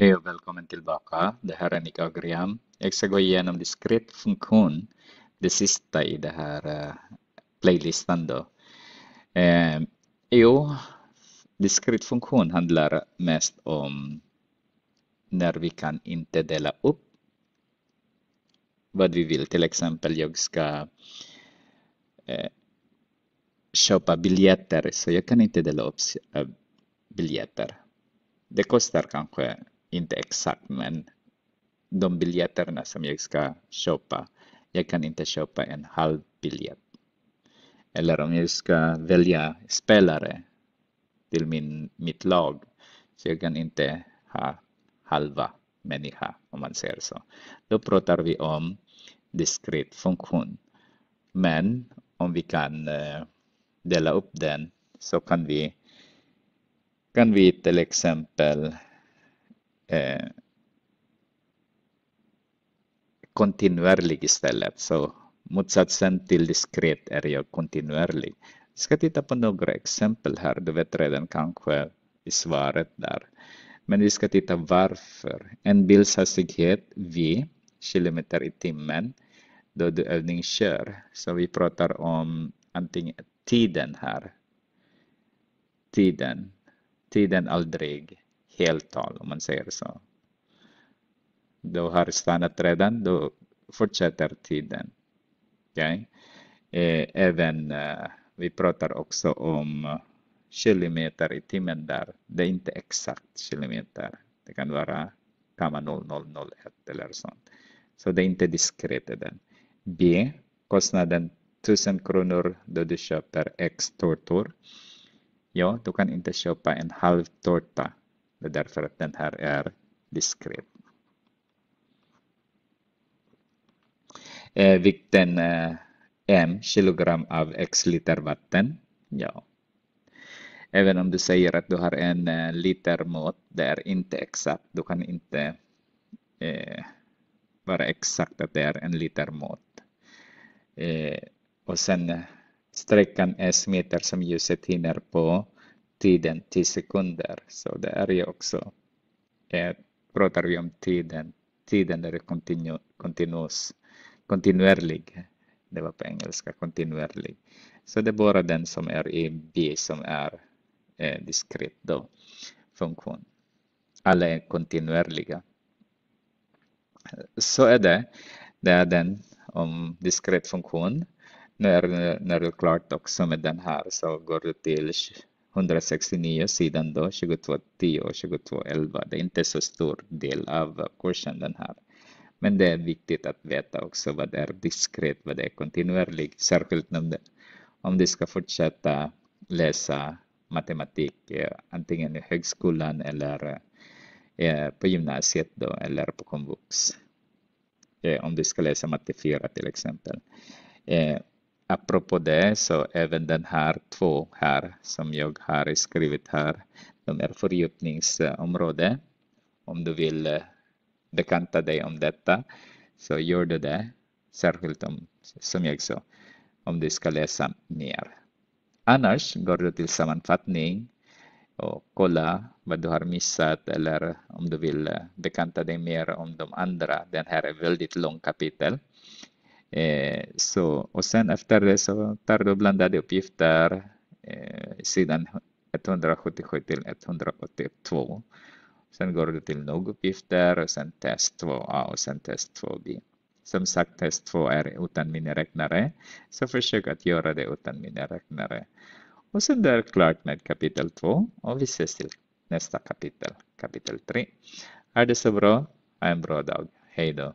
Hej och välkommen tillbaka. Det här är Nick Agriam. Jag ska gå igenom diskret funktion, det sista i den här eh, playlistan då. Eh, jo, diskret funktion handlar mest om när vi kan inte dela upp vad vi vill. Till exempel, jag ska eh, köpa biljetter, så jag kan inte dela upp eh, biljetter. Det kostar kanske inte exakt men de biljetterna som jag ska köpa. Jag kan inte köpa en halv biljett. Eller om jag ska välja spelare till min, mitt lag så jag kan inte ha halva människa om man säger så. Då pratar vi om diskret funktion. Men om vi kan eh, dela upp den så kan vi, kan vi till exempel Eh, kontinuerlig istället. Så motsatsen till diskret är ju kontinuerlig. Vi ska titta på några exempel här. Du vet redan kanske i svaret där. Men vi ska titta varför. En bils hastighet V kilometer i timmen då du övningskör. Så vi pratar om antingen tiden här. Tiden. Tiden aldrig heltal om man säger så. Du har stannat redan, då fortsätter tiden. Okay? Eh, även, eh, vi pratar också om kilometer i timmen där. Det är inte exakt kilometer. Det kan vara kamma 0001 eller sånt. Så det är inte diskret den. B. Kostnaden 1000 kronor då du köper X tårtor. Ja, du kan inte köpa en halv tårta därför att den här är diskret. Eh, vikten eh, m kilogram av x liter vatten. Ja. Även om du säger att du har en eh, liter mått, det är inte exakt. Du kan inte eh, vara exakt att det är en liter mått. Eh, och sen sträckan s meter som ljuset hinner på tiden 10 sekunder. Så det är ju också, eh, pratar vi om tiden, tiden är kontinu, kontinuerlig. Det var på engelska, kontinuerlig. Så det är bara den som är i B som är eh, diskret då, funktion. Alla är kontinuerliga. Så är det. Det är den om diskret funktion. När, när det är klart också med den här så går du till 169 sidan då, 2210 och 2211. Det är inte så stor del av kursen den här. Men det är viktigt att veta också vad det är diskret, vad det är kontinuerligt, särskilt om, det, om du ska fortsätta läsa matematik eh, antingen i högskolan eller eh, eh, på gymnasiet då, eller på komvux. Om du ska läsa matte 4 till exempel apropå det så även den här två här som jag har skrivit här, de är fördjupningsområde. Om du vill eh, bekanta dig om detta så gör du det, särskilt om, som jag sa, om du ska läsa mer. Annars går du till sammanfattning och kolla vad du har missat eller om du vill eh, bekanta dig mer om de andra. Den här är väldigt lång kapitel. Eh, så, och sen efter det så tar du blandade uppgifter eh, sidan 177 till 182. Sen går du till nog och sen test 2A och sen test 2B. Som sagt, test 2 är utan miniräknare, så försök att göra det utan miniräknare. Och sen där klart med kapitel 2 och vi ses till nästa kapitel, kapitel 3. Är det så bra? Ha en bra dag. Hej då!